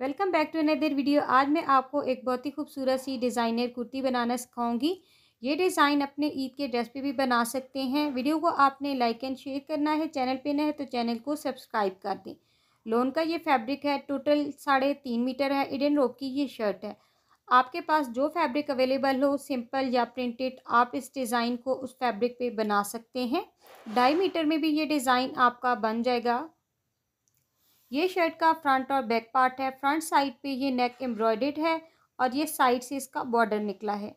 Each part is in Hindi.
welcome back to another video आज मैं आपको एक बहुत ही खूबसूरत सी डिज़ाइनर कुर्ती बनाना सिखाऊंगी ये डिज़ाइन अपने ईद के ड्रेस पे भी बना सकते हैं वीडियो को आपने लाइक एंड शेयर करना है चैनल पे न है तो चैनल को सब्सक्राइब कर दें लोन का ये फैब्रिक है टोटल साढ़े तीन मीटर है इडन रोप की ये शर्ट है आपके पास जो फैब्रिक अवेलेबल हो सिंपल या प्रिंटेड आप इस डिज़ाइन को उस फैब्रिक पे बना सकते हैं ढाई मीटर में भी ये डिज़ाइन आपका बन जाएगा ये शर्ट का फ्रंट और बैक पार्ट है फ्रंट साइड पे ये नेक एम्ब्रॉयडेड है और ये साइड से इसका बॉर्डर निकला है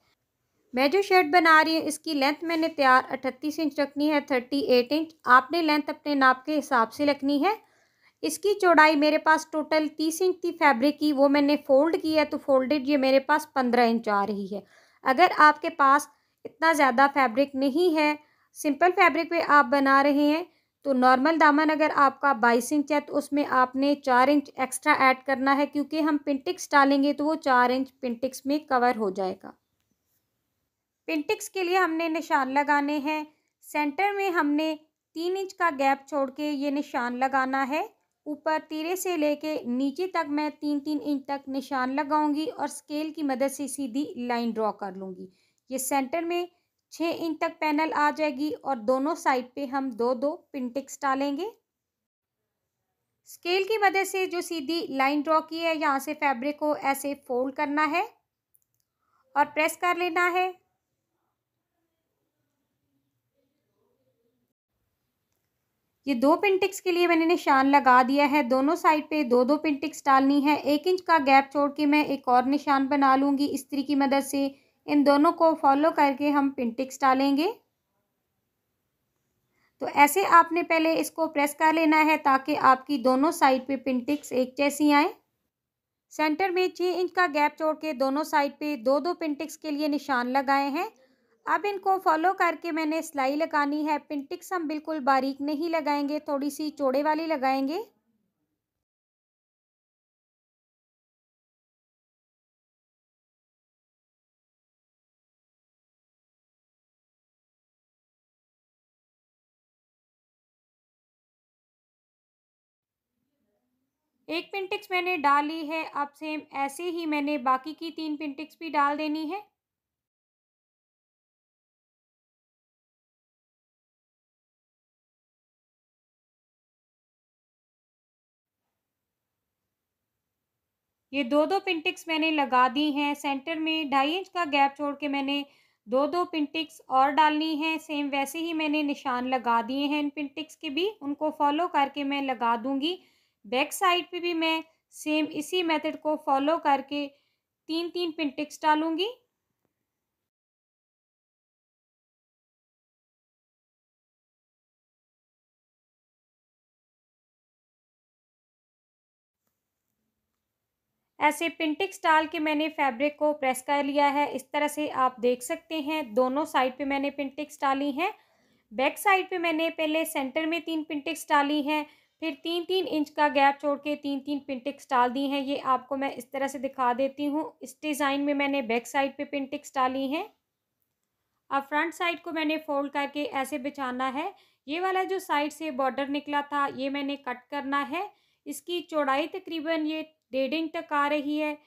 मैं जो शर्ट बना रही हूँ इसकी लेंथ मैंने तैयार अट्ठतीस इंच रखनी है थर्टी एट इंच आपने लेंथ अपने नाप के हिसाब से रखनी है इसकी चौड़ाई मेरे पास टोटल तीस इंच थी फैब्रिक की वो मैंने फोल्ड की है तो फोल्डेड ये मेरे पास पंद्रह इंच आ रही है अगर आपके पास इतना ज़्यादा फैब्रिक नहीं है सिंपल फैब्रिक पे आप बना रहे हैं तो नॉर्मल दामन अगर आपका बाईस इंच है तो उसमें आपने चार इंच एक्स्ट्रा ऐड करना है क्योंकि हम पिंटिक्स डालेंगे तो वो चार इंच पिंटिक्स में कवर हो जाएगा पिंटिक्स के लिए हमने निशान लगाने हैं सेंटर में हमने तीन इंच का गैप छोड़ के ये निशान लगाना है ऊपर तीरे से लेके नीचे तक मैं तीन तीन इंच तक निशान लगाऊंगी और स्केल की मदद से सीधी लाइन ड्रॉ कर लूँगी ये सेंटर में छः इंच तक पैनल आ जाएगी और दोनों साइड पे हम दो दो पिंटिक्स डालेंगे स्केल की मदद से जो सीधी लाइन ड्रॉ की है यहाँ से फैब्रिक को ऐसे फोल्ड करना है और प्रेस कर लेना है ये दो पिंटिक्स के लिए मैंने निशान लगा दिया है दोनों साइड पे दो दो पिंटिक्स डालनी है एक इंच का गैप छोड़ के मैं एक और निशान बना लूँगी इस्त्री की मदद से इन दोनों को फॉलो करके हम पिंटिक्स डालेंगे तो ऐसे आपने पहले इसको प्रेस कर लेना है ताकि आपकी दोनों साइड पे पिंटिक्स एक जैसी आए सेंटर में छः इंच का गैप छोड़ के दोनों साइड पे दो दो पिंटिक्स के लिए निशान लगाए हैं अब इनको फॉलो करके मैंने सिलाई लगानी है पिंटिक्स हम बिल्कुल बारीक नहीं लगाएंगे थोड़ी सी चौड़े वाली लगाएंगे एक पिंटिक्स मैंने डाल ली है अब सेम ऐसे ही मैंने बाकी की तीन पिंटिक्स भी डाल देनी है ये दो दो पिंटिक्स मैंने लगा दी हैं सेंटर में ढाई इंच का गैप छोड़ के मैंने दो दो पिंटिक्स और डालनी हैं सेम वैसे ही मैंने निशान लगा दिए हैं इन पिंटिक्स के भी उनको फॉलो करके मैं लगा दूंगी बैक साइड पे भी मैं सेम इसी मेथड को फॉलो करके तीन तीन पिंटिक्स डालूंगी ऐसे पिंटिक्स डाल के मैंने फैब्रिक को प्रेस कर लिया है इस तरह से आप देख सकते हैं दोनों साइड पे मैंने पिंटिक्स डाली हैं बैक साइड पे मैंने पहले सेंटर में तीन पिंटिक्स डाली हैं फिर तीन तीन इंच का गैप छोड़ के तीन तीन पिंटिक्स डाल दी हैं ये आपको मैं इस तरह से दिखा देती हूँ इस डिज़ाइन में मैंने बैक साइड पे पिंटिक्स डाली हैं अब फ्रंट साइड को मैंने फोल्ड करके ऐसे बिछाना है ये वाला जो साइड से बॉर्डर निकला था ये मैंने कट करना है इसकी चौड़ाई तकरीबन ये डेढ़ इंच तक आ रही है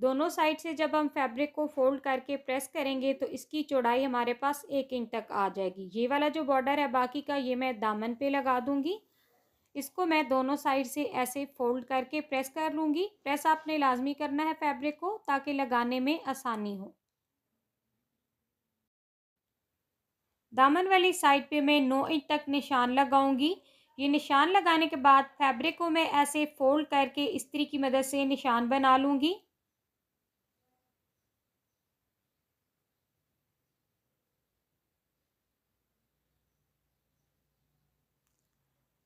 दोनों साइड से जब हम फैब्रिक को फोल्ड करके प्रेस करेंगे तो इसकी चौड़ाई हमारे पास एक इंच तक आ जाएगी ये वाला जो बॉर्डर है बाकी का ये मैं दामन पे लगा दूंगी इसको मैं दोनों साइड से ऐसे फोल्ड करके प्रेस कर लूँगी प्रेस आपने लाजमी करना है फैब्रिक को ताकि लगाने में आसानी हो दामन वाली साइड पे मैं नौ इंच तक निशान लगाऊंगी ये निशान लगाने के बाद फैब्रिक को मैं ऐसे फोल्ड करके इस्त्री की मदद से निशान बना लूँगी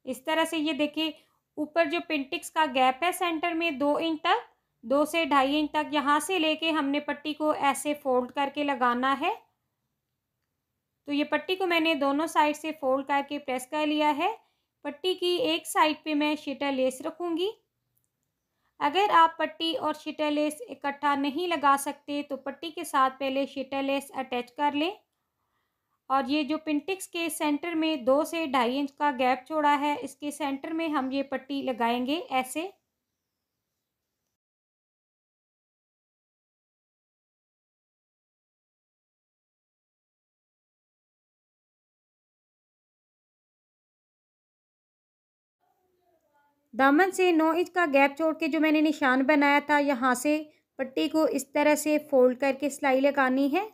इस तरह से ये देखिए ऊपर जो पेंटिक्स का गैप है सेंटर में दो इंच तक दो से ढाई इंच तक यहाँ से लेके हमने पट्टी को ऐसे फोल्ड करके लगाना है तो ये पट्टी को मैंने दोनों साइड से फोल्ड करके प्रेस कर लिया है पट्टी की एक साइड पे मैं शीटर लेस रखूँगी अगर आप पट्टी और शीटर लेस इकट्ठा नहीं लगा सकते तो पट्टी के साथ पहले शीटर लेस अटैच कर लें और ये जो पिंटिक्स के सेंटर में दो से ढाई इंच का गैप छोड़ा है इसके सेंटर में हम ये पट्टी लगाएंगे ऐसे दामन से नौ इंच का गैप छोड़ के जो मैंने निशान बनाया था यहाँ से पट्टी को इस तरह से फोल्ड करके सिलाई लगानी है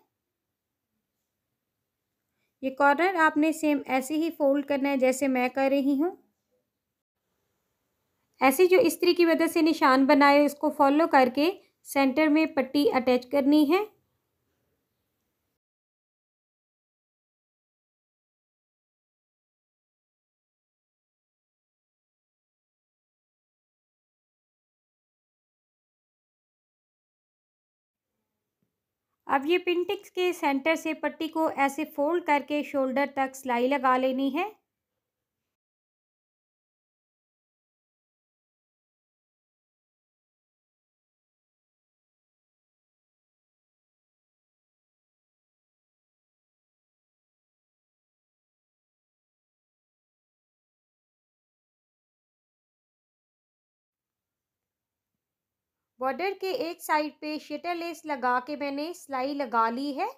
ये कॉर्नर आपने सेम ऐसे ही फोल्ड करना है जैसे मैं कर रही हूँ ऐसे जो इस्त्री की मदद से निशान बनाए उसको फॉलो करके सेंटर में पट्टी अटैच करनी है अब ये पिनटिक्स के सेंटर से पट्टी को ऐसे फोल्ड करके शोल्डर तक सिलाई लगा लेनी है बॉर्डर के एक साइड पे शटर लेस लगा के मैंने सिलाई लगा ली है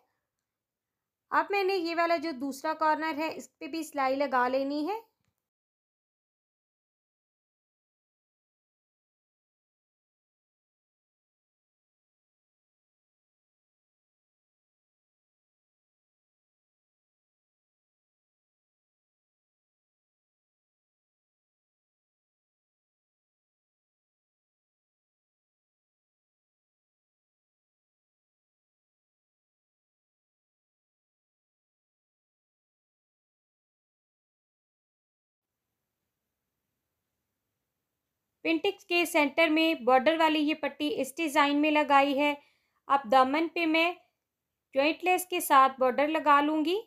अब मैंने ये वाला जो दूसरा कॉर्नर है इस पर भी सिलाई लगा लेनी है पिंटिक्स के सेंटर में बॉर्डर वाली ये पट्टी इस डिज़ाइन में लगाई है अब दामन पे मैं ज्वाइंट लेस के साथ बॉर्डर लगा लूँगी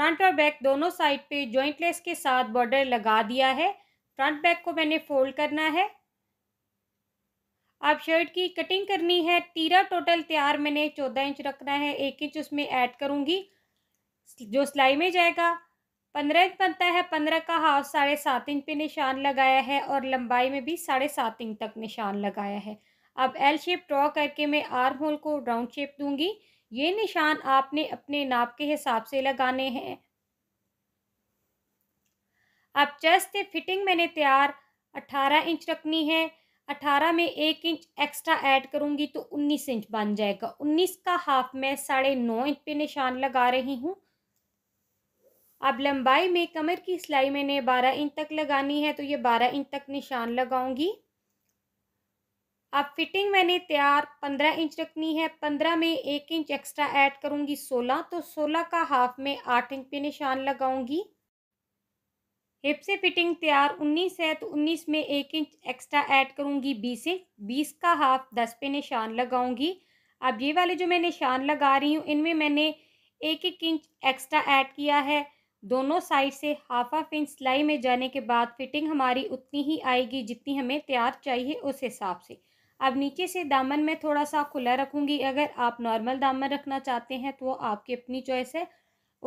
फ्रंट और बैक दोनों साइड पे जॉइंट लेस के साथ बॉर्डर लगा दिया है फ्रंट बैक को मैंने फोल्ड करना है आप शर्ट की कटिंग करनी है तीरा टोटल तैयार मैंने चौदह इंच रखना है एक इंच उसमें ऐड करूँगी जो सिलाई में जाएगा पंद्रह इंच बनता है पंद्रह का हाफ साढ़े सात इंच पे निशान लगाया है और लंबाई में भी साढ़े सात इंच तक निशान लगाया है अब एल शेप ड्रॉ करके मैं आर्म होल को राउंड शेप दूंगी ये निशान आपने अपने नाप के हिसाब से लगाने हैं अब चेस्ट फिटिंग मैंने तैयार 18 इंच रखनी है 18 में एक इंच एक्स्ट्रा ऐड करूंगी तो 19 इंच बन जाएगा 19 का हाफ मैं साढ़े नौ इंच पे निशान लगा रही हूँ अब लंबाई में कमर की सिलाई मैंने 12 इंच तक लगानी है तो ये 12 इंच तक निशान लगाऊंगी अब फिटिंग मैंने तैयार पंद्रह इंच रखनी है पंद्रह में एक इंच एक्स्ट्रा ऐड करूँगी सोलह तो सोलह का हाफ में आठ इंच पे निशान लगाऊँगी हिप से फिटिंग तैयार उन्नीस है तो उन्नीस में एक इंच एक्स्ट्रा ऐड करूँगी बीस इंच बीस का हाफ दस पे निशान लगाऊँगी अब ये वाले जो मैं निशान लगा रही हूँ इनमें मैंने एक एक इंच एक्स्ट्रा ऐड किया है दोनों साइड से हाफ हाफ इंच सिलाई में जाने के बाद फिटिंग हमारी उतनी ही आएगी जितनी हमें तैयार चाहिए उस हिसाब से अब नीचे से दामन मैं थोड़ा सा खुला रखूँगी अगर आप नॉर्मल दामन रखना चाहते हैं तो वो आपकी अपनी चॉइस है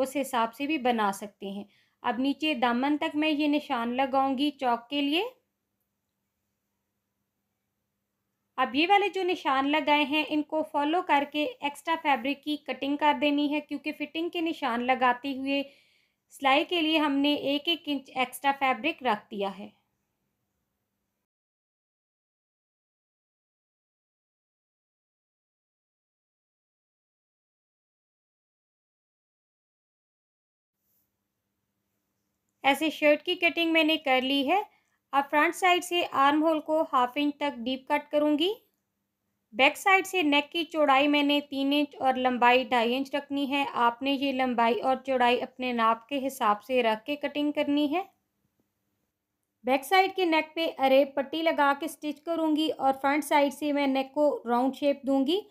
उस हिसाब से भी बना सकते हैं अब नीचे दामन तक मैं ये निशान लगाऊंगी चौक के लिए अब ये वाले जो निशान लगाए हैं इनको फॉलो करके एक्स्ट्रा फैब्रिक की कटिंग कर देनी है क्योंकि फिटिंग के निशान लगाते हुए सिलाई के लिए हमने एक एक इंच एक्स्ट्रा फैब्रिक रख दिया है ऐसे शर्ट की कटिंग मैंने कर ली है अब फ्रंट साइड से आर्म होल को हाफ इंच तक डीप कट करूँगी बैक साइड से नेक की चौड़ाई मैंने तीन इंच और लंबाई ढाई इंच रखनी है आपने ये लंबाई और चौड़ाई अपने नाप के हिसाब से रख के कटिंग करनी है बैक साइड के नेक पे अरे पट्टी लगा के स्टिच करूँगी और फ्रंट साइड से मैं नेक को राउंड शेप दूँगी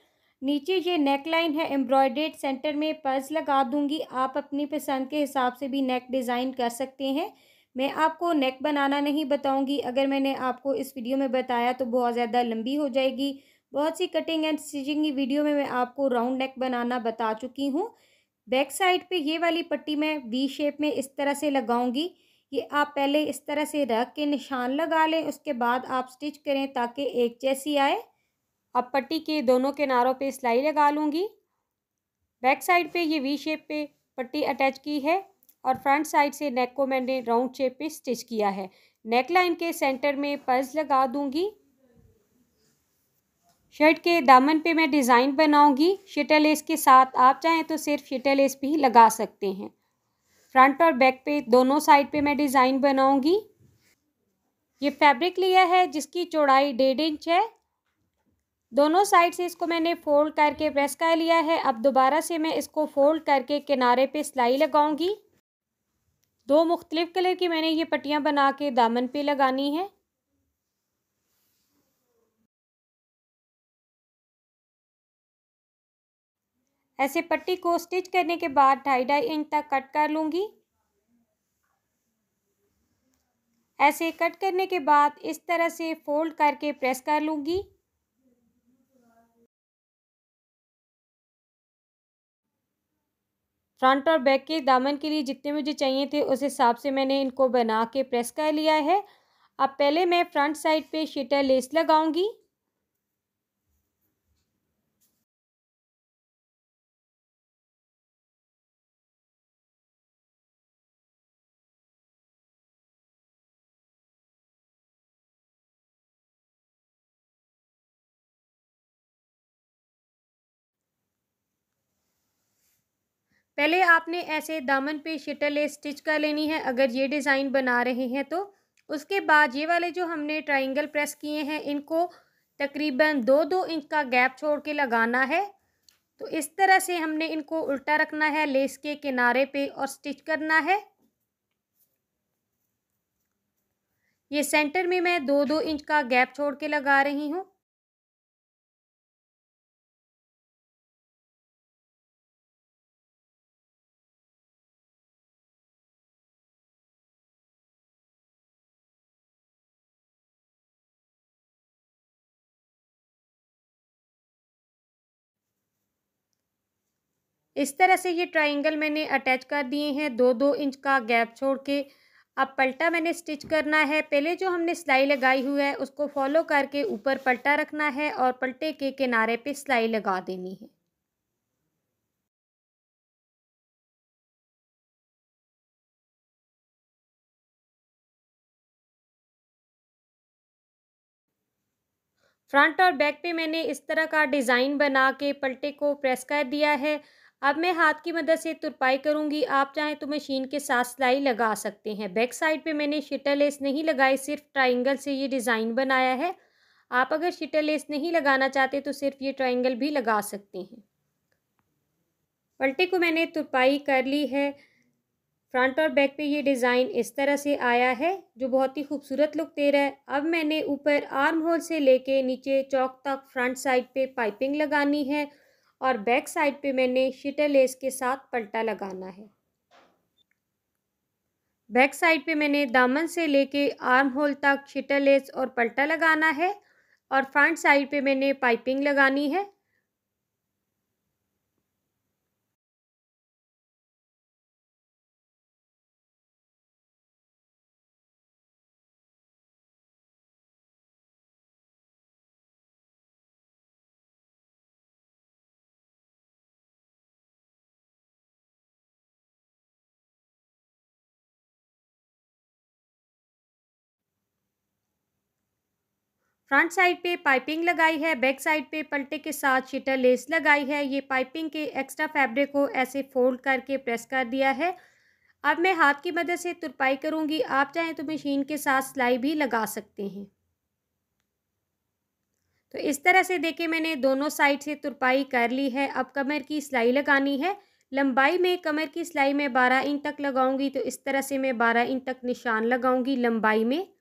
नीचे ये नेक लाइन है एम्ब्रॉयडेड सेंटर में पर्स लगा दूंगी आप अपनी पसंद के हिसाब से भी नेक डिज़ाइन कर सकते हैं मैं आपको नेक बनाना नहीं बताऊंगी अगर मैंने आपको इस वीडियो में बताया तो बहुत ज़्यादा लंबी हो जाएगी बहुत सी कटिंग एंड स्टिचिंग की वीडियो में मैं आपको राउंड नेक बनाना बता चुकी हूँ बैक साइड पर ये वाली पट्टी मैं वी शेप में इस तरह से लगाऊँगी ये आप पहले इस तरह से रख के निशान लगा लें उसके बाद आप स्टिच करें ताकि एक जैसी आए अब पट्टी के दोनों किनारों पे सिलाई लगा लूँगी बैक साइड पे ये वी शेप पे पट्टी अटैच की है और फ्रंट साइड से नेक को मैंने राउंड शेप पे स्टिच किया है नेक लाइन के सेंटर में पर्स लगा दूँगी शर्ट के दामन पे मैं डिज़ाइन बनाऊँगी शिटर लेस के साथ आप चाहें तो सिर्फ शिटर लेस भी लगा सकते हैं फ्रंट और बैक पे दोनों साइड पे मैं डिज़ाइन बनाऊँगी ये फैब्रिक लिया है जिसकी चौड़ाई डेढ़ इंच है दोनों साइड से इसको मैंने फोल्ड करके प्रेस कर लिया है अब दोबारा से मैं इसको फोल्ड करके किनारे पे सिलाई लगाऊंगी दो मुख्तलिफ़ कलर की मैंने ये पट्टियाँ बना के दामन पे लगानी है ऐसे पट्टी को स्टिच करने के बाद ढाई ढाई इंच तक कट कर लूँगी ऐसे कट करने के बाद इस तरह से फोल्ड करके प्रेस कर लूँगी फ्रंट और बैक के दामन के लिए जितने मुझे चाहिए थे उस हिसाब से मैंने इनको बना के प्रेस कर लिया है अब पहले मैं फ्रंट साइड पे शीटर लेस लगाऊंगी पहले आपने ऐसे दामन पे शटल स्टिच कर लेनी है अगर ये डिज़ाइन बना रहे हैं तो उसके बाद ये वाले जो हमने ट्राइंगल प्रेस किए हैं इनको तकरीबन दो दो इंच का गैप छोड़ के लगाना है तो इस तरह से हमने इनको उल्टा रखना है लेस के किनारे पे और स्टिच करना है ये सेंटर में मैं दो दो इंच का गैप छोड़ के लगा रही हूँ इस तरह से ये ट्राइंगल मैंने अटैच कर दिए हैं दो दो इंच का गैप छोड़ के अब पलटा मैंने स्टिच करना है पहले जो हमने सिलाई लगाई हुई है उसको फॉलो करके ऊपर पलटा रखना है और पलटे के किनारे पे सिलाई लगा देनी है फ्रंट और बैक पे मैंने इस तरह का डिज़ाइन बना के पलटे को प्रेस कर दिया है अब मैं हाथ की मदद से तुरपाई करूंगी आप चाहें तो मशीन के साथ सिलाई लगा सकते हैं बैक साइड पे मैंने शिटर लेस नहीं लगाई सिर्फ ट्राइंगल से ये डिज़ाइन बनाया है आप अगर शिटर लेस नहीं लगाना चाहते तो सिर्फ ये ट्राइंगल भी लगा सकते हैं पलटे को मैंने तुरपाई कर ली है फ्रंट और बैक पे ये डिज़ाइन इस तरह से आया है जो बहुत ही खूबसूरत लुक दे रहा है अब मैंने ऊपर आर्म होल से लेके नीचे चौक तक फ्रंट साइड पे पाइपिंग लगानी है और बैक साइड पे मैंने शीटर लेस के साथ पलटा लगाना है बैक साइड पे मैंने दामन से लेके आर्म होल तक शीटर लेस और पलटा लगाना है और फ्रंट साइड पे मैंने पाइपिंग लगानी है फ्रंट साइड पे पाइपिंग लगाई है बैक साइड पे पलटे के साथ शीटर लेस लगाई है ये पाइपिंग के एक्स्ट्रा फैब्रिक को ऐसे फोल्ड करके प्रेस कर दिया है अब मैं हाथ की मदद से तुरपाई करूँगी आप चाहें तो मशीन के साथ सिलाई भी लगा सकते हैं तो इस तरह से देखे मैंने दोनों साइड से तुरपाई कर ली है अब कमर की सिलाई लगानी है लंबाई में कमर की सिलाई में बारह इंच तक लगाऊंगी तो इस तरह से मैं बारह इंच तक निशान लगाऊंगी लंबाई में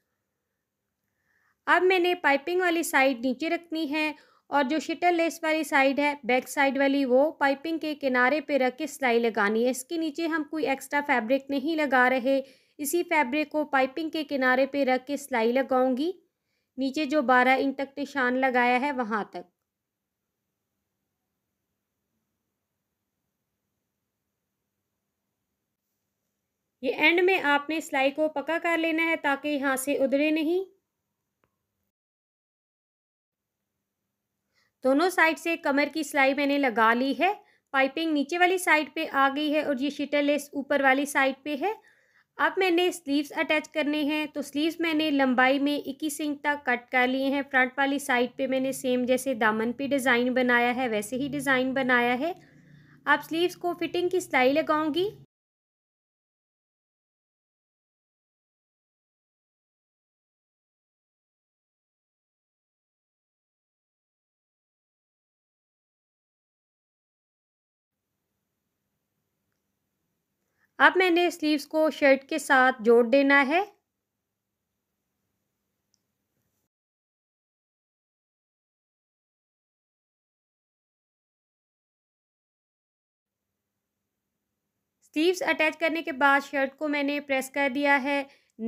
अब मैंने पाइपिंग वाली साइड नीचे रखनी है और जो शटर लेस वाली साइड है बैक साइड वाली वो पाइपिंग के किनारे पे रख के सिलाई लगानी है इसके नीचे हम कोई एक्स्ट्रा फैब्रिक नहीं लगा रहे इसी फैब्रिक को पाइपिंग के किनारे पे रख के सिलाई लगाऊंगी नीचे जो बारह इंच तक निशान लगाया है वहाँ तक ये एंड में आपने सिलाई को पका कर लेना है ताकि यहाँ से उधरे नहीं दोनों साइड से कमर की सिलाई मैंने लगा ली है पाइपिंग नीचे वाली साइड पे आ गई है और ये शीटर लेस ऊपर वाली साइड पे है अब मैंने स्लीव्स अटैच करने हैं तो स्लीव्स मैंने लंबाई में इक्कीस इंच तक कट कर लिए हैं फ्रंट वाली साइड पे मैंने सेम जैसे दामन पे डिज़ाइन बनाया है वैसे ही डिज़ाइन बनाया है अब स्लीव्स को फिटिंग की सिलाई लगाऊंगी अब मैंने स्लीव्स को शर्ट के साथ जोड़ देना है स्लीव्स अटैच करने के बाद शर्ट को मैंने प्रेस कर दिया है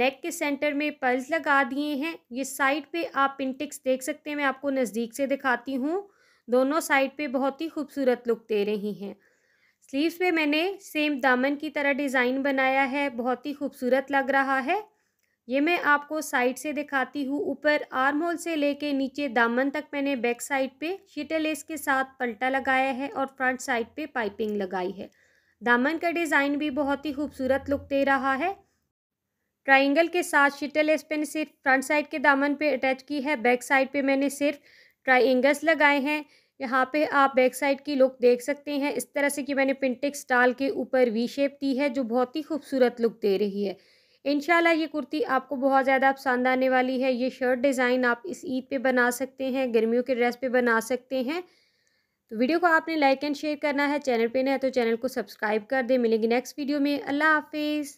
नेक के सेंटर में पल्स लगा दिए हैं ये साइड पे आप पिंटिक्स देख सकते हैं मैं आपको नज़दीक से दिखाती हूँ दोनों साइड पे बहुत ही खूबसूरत लुक दे रही हैं स्लीव्स पे मैंने सेम दामन की तरह डिज़ाइन बनाया है बहुत ही खूबसूरत लग रहा है ये मैं आपको साइड से दिखाती हूँ ऊपर आर्म होल से लेके नीचे दामन तक मैंने बैक साइड पे शीटर लेस के साथ पलटा लगाया है और फ्रंट साइड पे पाइपिंग लगाई है दामन का डिज़ाइन भी बहुत ही खूबसूरत लुक दे रहा है ट्राइंगल के साथ शीटर लेस मैंने सिर्फ फ्रंट साइड के दामन पे अटैच की है बैक साइड पे मैंने सिर्फ ट्राइंगल्स लगाए हैं यहाँ पे आप बैक साइड की लुक देख सकते हैं इस तरह से कि मैंने पिंटेक्स स्टाल के ऊपर वी शेप दी है जो बहुत ही खूबसूरत लुक दे रही है इनशाला ये कुर्ती आपको बहुत ज़्यादा पसंद आने वाली है ये शर्ट डिज़ाइन आप इस ईद पे बना सकते हैं गर्मियों के ड्रेस पे बना सकते हैं तो वीडियो को आपने लाइक एंड शेयर करना है चैनल पे नहीं है तो चैनल को सब्सक्राइब कर दें मिलेंगे नेक्स्ट वीडियो में अल्लाह हाफिज़